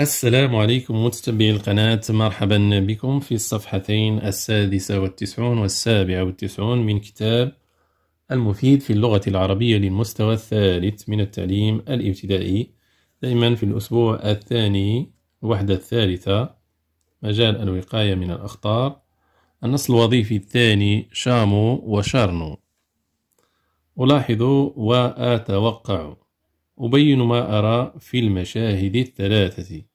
السلام عليكم متتبعي القناة مرحبا بكم في الصفحتين السادسة والتسعون والسابعة والتسعون من كتاب المفيد في اللغة العربية للمستوى الثالث من التعليم الابتدائي دائما في الأسبوع الثاني الوحدة الثالثة مجال الوقاية من الأخطار النص الوظيفي الثاني شامو وشرنو ألاحظ وأتوقع أبين ما أرى في المشاهد الثلاثة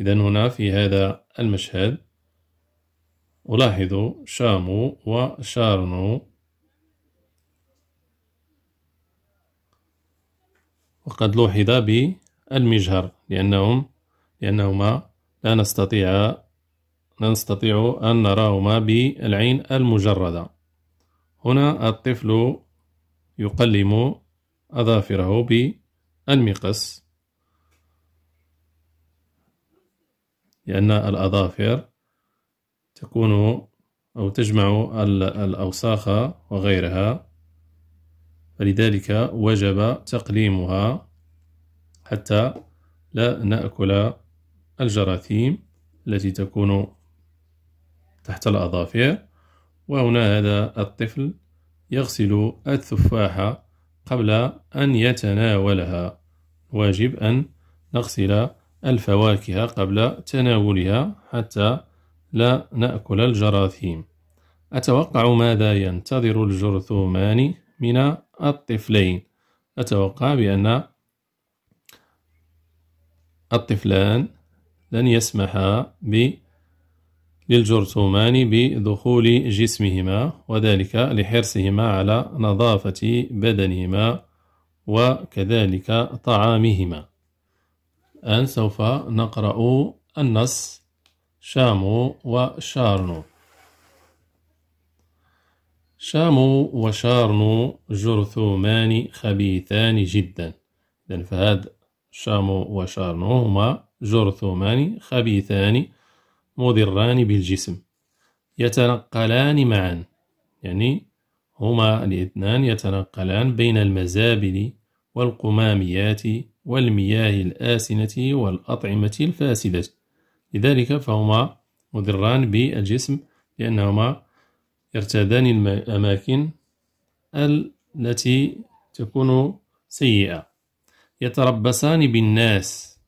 إذا هنا في هذا المشهد ألاحظ شامو وشارنو وقد لوحظ بالمجهر لأنهم لأنهما لا نستطيع لا نستطيع أن نراهما بالعين المجردة هنا الطفل يقلم أظافره بالمقص لأن الأظافر تكون أو تجمع الأوساخ وغيرها فلذلك وجب تقليمها حتى لا نأكل الجراثيم التي تكون تحت الأظافر وهنا هذا الطفل يغسل التفاحة قبل أن يتناولها واجب أن نغسل الفواكه قبل تناولها حتى لا نأكل الجراثيم أتوقع ماذا ينتظر الجرثومان من الطفلين أتوقع بأن الطفلان لن يسمحا للجرثومان بدخول جسمهما وذلك لحرصهما على نظافة بدنهما وكذلك طعامهما الآن سوف نقرأ النص شامو وشارنو شامو وشارنو جرثومان خبيثان جدا إذن فهذا شامو وشارنو هما جرثومان خبيثان مضران بالجسم يتنقلان معا يعني هما الاثنان يتنقلان بين المزابل والقماميات والمياه الآسنة والأطعمة الفاسدة لذلك فهما مضران بالجسم لأنهما يرتادان الأماكن التي تكون سيئة يتربصان بالناس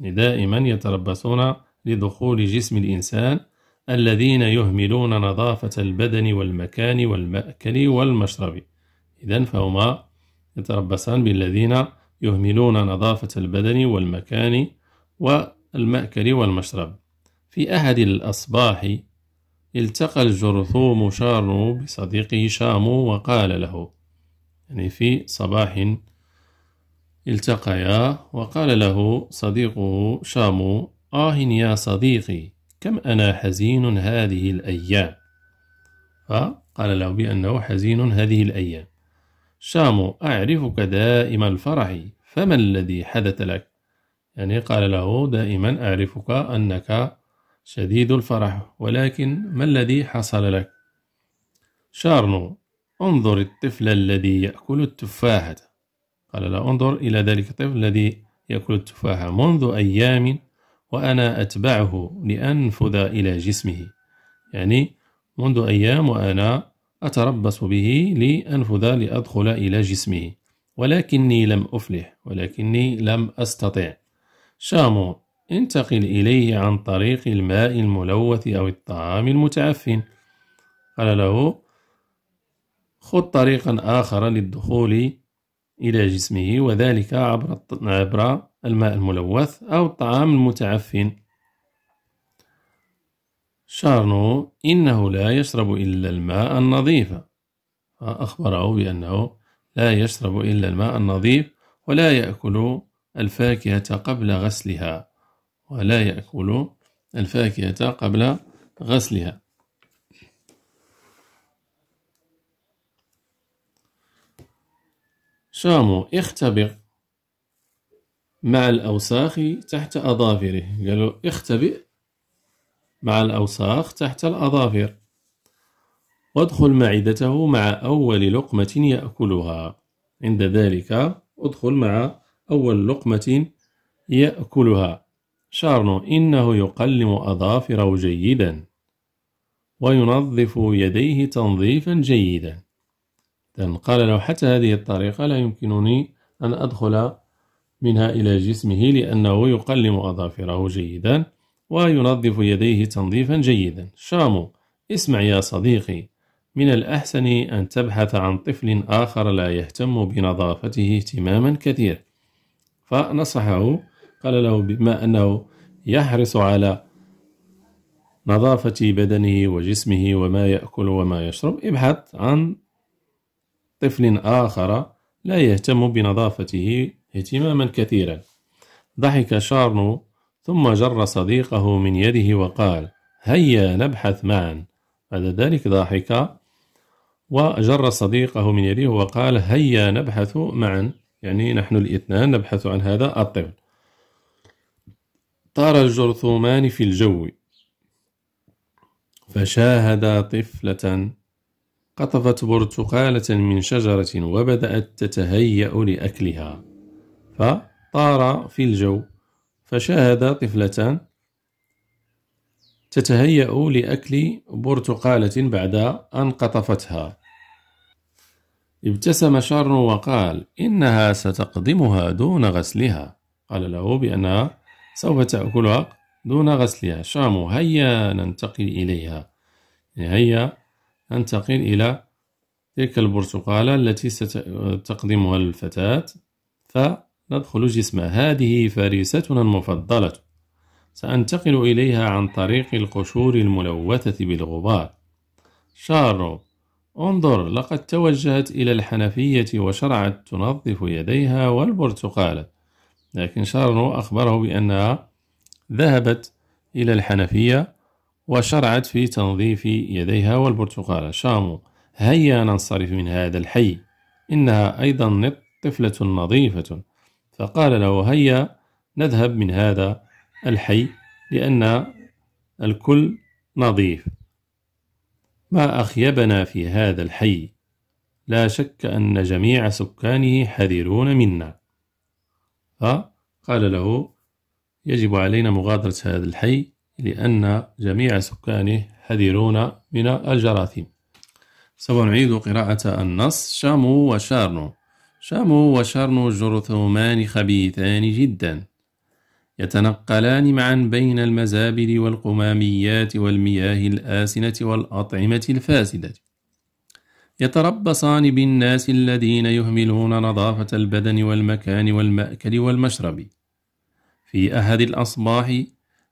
دائما يتربصون لدخول جسم الإنسان الذين يهملون نظافة البدن والمكان والمأكل والمشرب إذا فهما يتربصان بالذين يهملون نظافة البدن والمكان والمأكل والمشرب في أحد الأصباح التقى الجرثوم شارو بصديقه شامو وقال له يعني في صباح التقيا وقال له صديقه شامو آه يا صديقي كم أنا حزين هذه الأيام فقال له بأنه حزين هذه الأيام شام أعرفك دائم الفرح فما الذي حدث لك يعني قال له دائما أعرفك أنك شديد الفرح ولكن ما الذي حصل لك شارنو انظر الطفل الذي يأكل التفاحة قال له انظر إلى ذلك الطفل الذي يأكل التفاحة منذ أيام وأنا أتبعه لأنفذ إلى جسمه يعني منذ أيام وأنا أتربص به لأنفذ لأدخل إلى جسمه ولكني لم أفلح ولكني لم أستطع شامو انتقل إليه عن طريق الماء الملوث أو الطعام المتعفن قال له خذ طريقا آخر للدخول إلى جسمه وذلك عبر عبر الماء الملوث أو الطعام المتعفن شارنو إنه لا يشرب إلا الماء النظيف أخبره بأنه لا يشرب إلا الماء النظيف ولا يأكل الفاكهة قبل غسلها ولا يأكل الفاكهة قبل غسلها شامو اختبئ مع الأوساخ تحت أظافره قالوا اختبئ مع الأوساخ تحت الأظافر وادخل معدته مع أول لقمة يأكلها عند ذلك ادخل مع أول لقمة يأكلها شارنو إنه يقلم أظافره جيدا وينظف يديه تنظيفا جيدا قال له حتى هذه الطريقة لا يمكنني أن أدخل منها إلى جسمه لأنه يقلم أظافره جيدا وينظف يديه تنظيفا جيدا شامو اسمع يا صديقي من الأحسن أن تبحث عن طفل آخر لا يهتم بنظافته اهتماما كثيرا فنصحه قال له بما أنه يحرص على نظافة بدنه وجسمه وما يأكل وما يشرب ابحث عن طفل آخر لا يهتم بنظافته اهتماما كثيرا ضحك شارنو ثم جر صديقه من يده وقال هيا نبحث معا بعد ذلك ضحك وجر صديقه من يده وقال هيا نبحث معا يعني نحن الاثنان نبحث عن هذا الطفل طار الجرثومان في الجو فشاهدا طفلة قطفت برتقالة من شجرة وبدأت تتهيأ لأكلها فطار في الجو فشاهد طفلتان تتهيأ لأكل برتقالة بعد أن قطفتها ابتسم شارن وقال إنها ستقدمها دون غسلها قال له بأنها سوف تأكلها دون غسلها شامو هيا ننتقل إليها يعني هيا ننتقل إلى تلك البرتقالة التي ستقدمها الفتاة ف ندخل جسم هذه فريستنا المفضلة سأنتقل إليها عن طريق القشور الملوثة بالغبار شارو انظر لقد توجهت إلى الحنفية وشرعت تنظف يديها والبرتقالة لكن شارو أخبره بأنها ذهبت إلى الحنفية وشرعت في تنظيف يديها والبرتقالة شامو هيا ننصرف من هذا الحي إنها أيضا طفلة نظيفة فقال له هيا نذهب من هذا الحي لأن الكل نظيف ما أخيبنا في هذا الحي لا شك أن جميع سكانه حذرون منا فقال له يجب علينا مغادرة هذا الحي لأن جميع سكانه حذرون من الجراثيم سوف نعيد قراءة النص شامو وشارنو شامو وشارنو جرثومان خبيثان جدا يتنقلان معا بين المزابل والقماميات والمياه الآسنة والأطعمة الفاسدة يتربصان بالناس الذين يهملون نظافة البدن والمكان والمأكل والمشرب في أحد الأصباح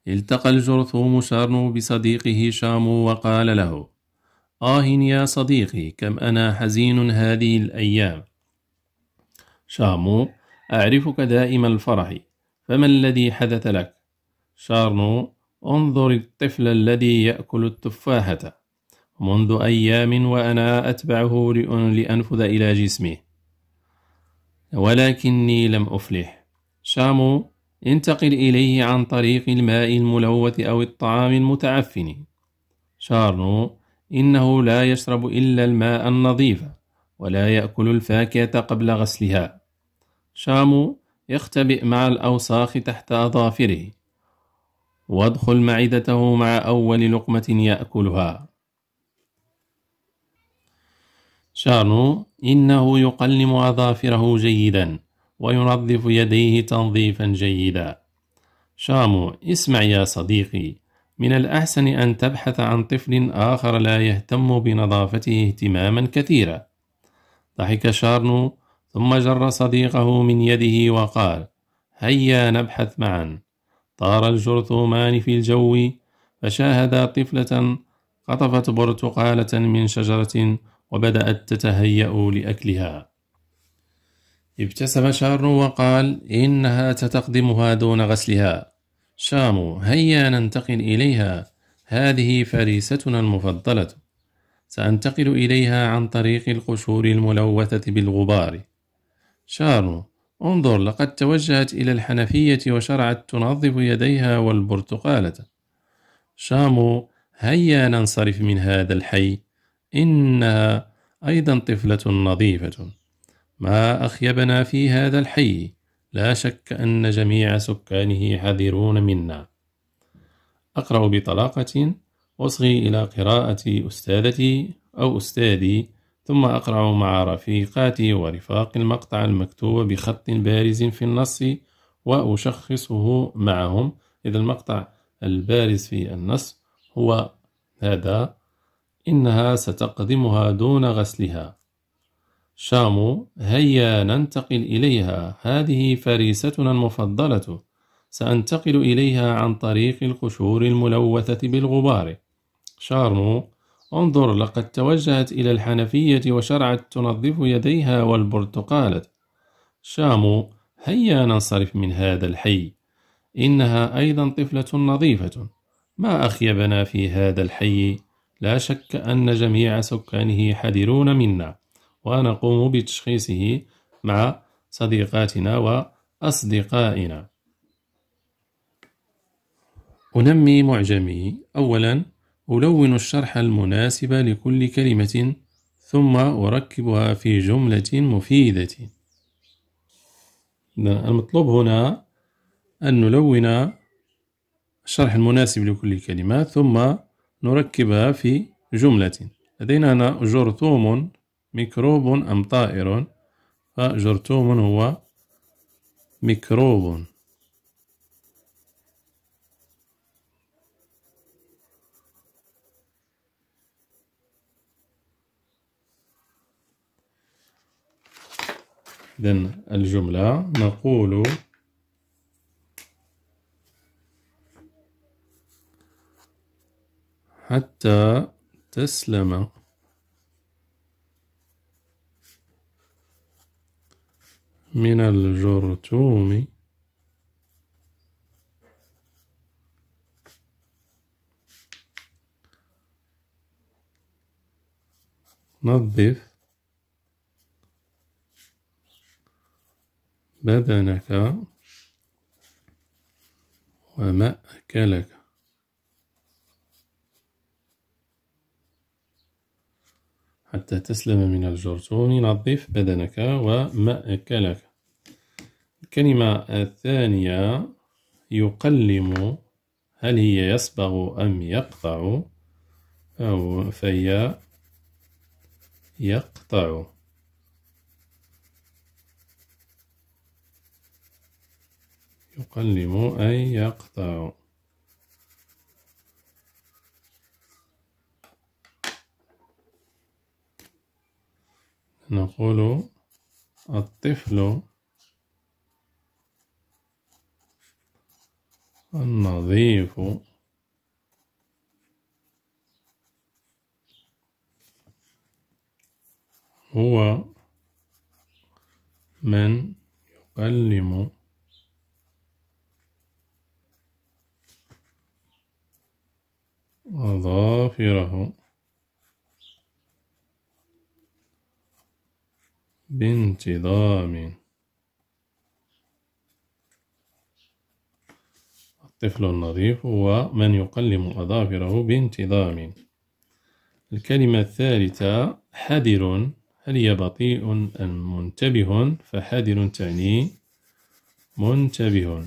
التقى الجرثوم شارنو بصديقه شامو وقال له آه يا صديقي كم أنا حزين هذه الأيام شامو أعرفك دائم الفرح فما الذي حدث لك؟ شارنو انظر الطفل الذي يأكل التفاحة منذ أيام وأنا أتبعه لأنفذ إلى جسمه ولكني لم أفلح شامو انتقل إليه عن طريق الماء الملوث أو الطعام المتعفن شارنو إنه لا يشرب إلا الماء النظيف ولا يأكل الفاكهة قبل غسلها شامو يختبئ مع الأوساخ تحت أظافره وادخل معدته مع أول لقمة يأكلها شانو إنه يقلم أظافره جيدا وينظف يديه تنظيفا جيدا شامو اسمع يا صديقي من الأحسن أن تبحث عن طفل آخر لا يهتم بنظافته اهتماما كثيرا ضحك شارنو ثم جر صديقه من يده وقال هيا نبحث معا طار الجرثومان في الجو فشاهدا طفلة قطفت برتقالة من شجرة وبدأت تتهيأ لأكلها ابتسم شار وقال إنها تتقدمها دون غسلها شامو هيا ننتقل إليها هذه فريستنا المفضلة سأنتقل إليها عن طريق القشور الملوثة بالغبار شارو انظر لقد توجهت إلى الحنفية وشرعت تنظف يديها والبرتقالة شامو هيا ننصرف من هذا الحي إنها أيضا طفلة نظيفة ما أخيبنا في هذا الحي لا شك أن جميع سكانه حذرون منا أقرأ بطلاقة أصغي إلى قراءة أستاذتي أو أستاذي ثم أقرع مع رفيقاتي ورفاق المقطع المكتوب بخط بارز في النص وأشخصه معهم إذا المقطع البارز في النص هو هذا إنها ستقدمها دون غسلها شامو هيا ننتقل إليها هذه فريستنا المفضلة سأنتقل إليها عن طريق القشور الملوثة بالغبار شارمو انظر لقد توجهت إلى الحنفية وشرعت تنظف يديها والبرتقالة شامو هيا ننصرف من هذا الحي إنها أيضا طفلة نظيفة ما أخيبنا في هذا الحي لا شك أن جميع سكانه حذرون منا ونقوم بتشخيصه مع صديقاتنا وأصدقائنا أنمي معجمي أولا ألون الشرح المناسب لكل كلمة ثم أركبها في جملة مفيدة المطلوب هنا أن نلون الشرح المناسب لكل كلمة ثم نركبها في جملة لدينا هنا جرثوم ميكروب أم طائر فجرثوم هو ميكروب إذن الجملة نقول حتى تسلم من الجرثوم نظف بدنك ومأكلك حتى تسلم من الجرثوم نظف بدنك ومأكلك الكلمة الثانية يقلم هل هي يصبغ أم يقطع أو فهي يقطع يقلم أي يقطع نقول الطفل النظيف هو من يقلم أظافره بانتظام الطفل النظيف هو من يقلم أظافره بانتظام الكلمة الثالثة حذر هل هي بطيء أم منتبه فحذر تعني منتبه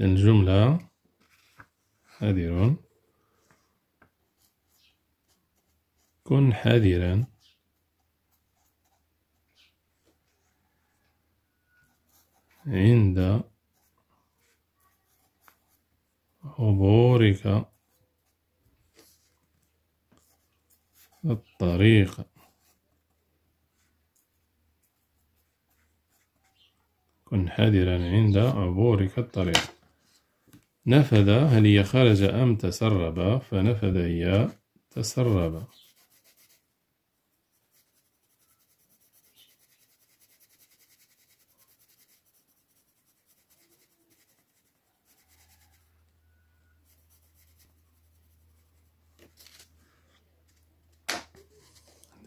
الجملة حذر كن حذرا عند عبورك الطريق كن حذرا عند عبورك الطريق نفذ هل هي خرج أم تسرب فنفذ هي تسرب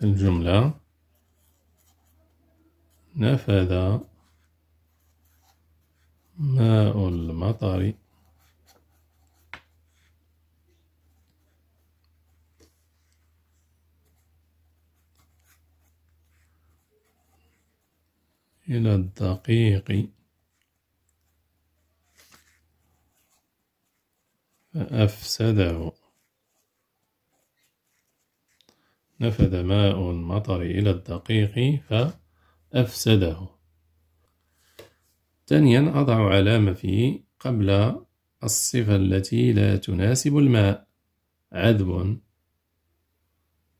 الجملة نفذ ماء المطر إلى الدقيق فأفسده نفذ ماء المطر إلى الدقيق فأفسده ثانيا أضع علامة في قبل الصفة التي لا تناسب الماء عذب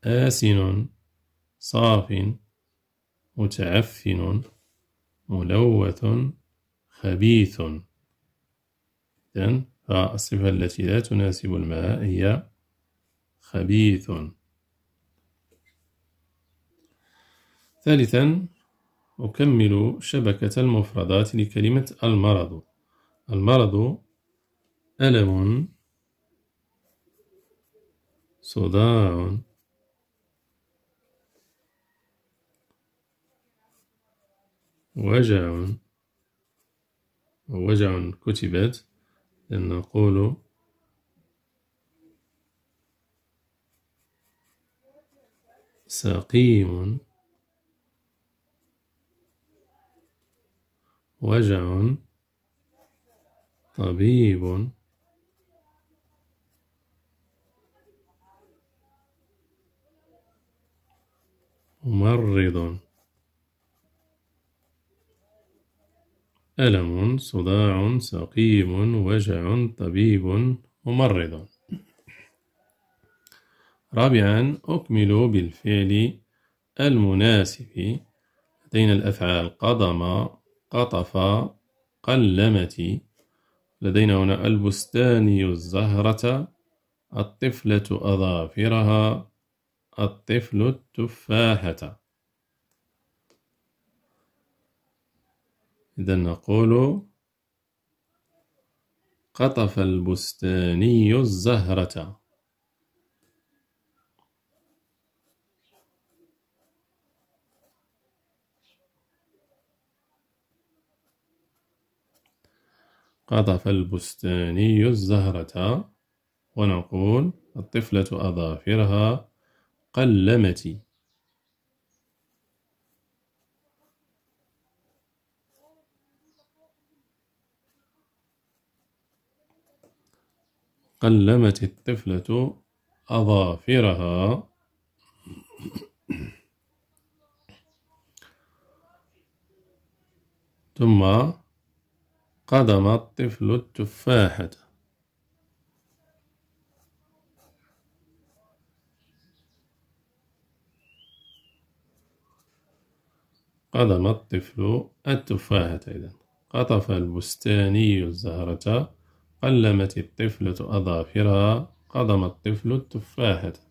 آسن صاف متعفن ملوث خبيث إذن فالصفة التي لا تناسب الماء هي خبيث ثالثا أكمل شبكة المفردات لكلمة المرض المرض ألم صداع وجع وجع كتبت لأن نقول سقيم وجع طبيب ممرض ألم صداع سقيم وجع طبيب ممرض رابعا أكمل بالفعل المناسب لدينا الأفعال قدم قطف قلمت لدينا هنا البستاني الزهرة الطفلة أظافرها الطفل التفاحة إذا نقول قطف البستاني الزهرة قطف البستاني الزهرة ونقول الطفلة أظافرها قلمت قلمت الطفلة أظافرها ثم قدم الطفل التفاحة قدم الطفل التفاحة إذن قطف البستاني الزهرة قلمت الطفلة أظافرها قضم الطفل التفاحة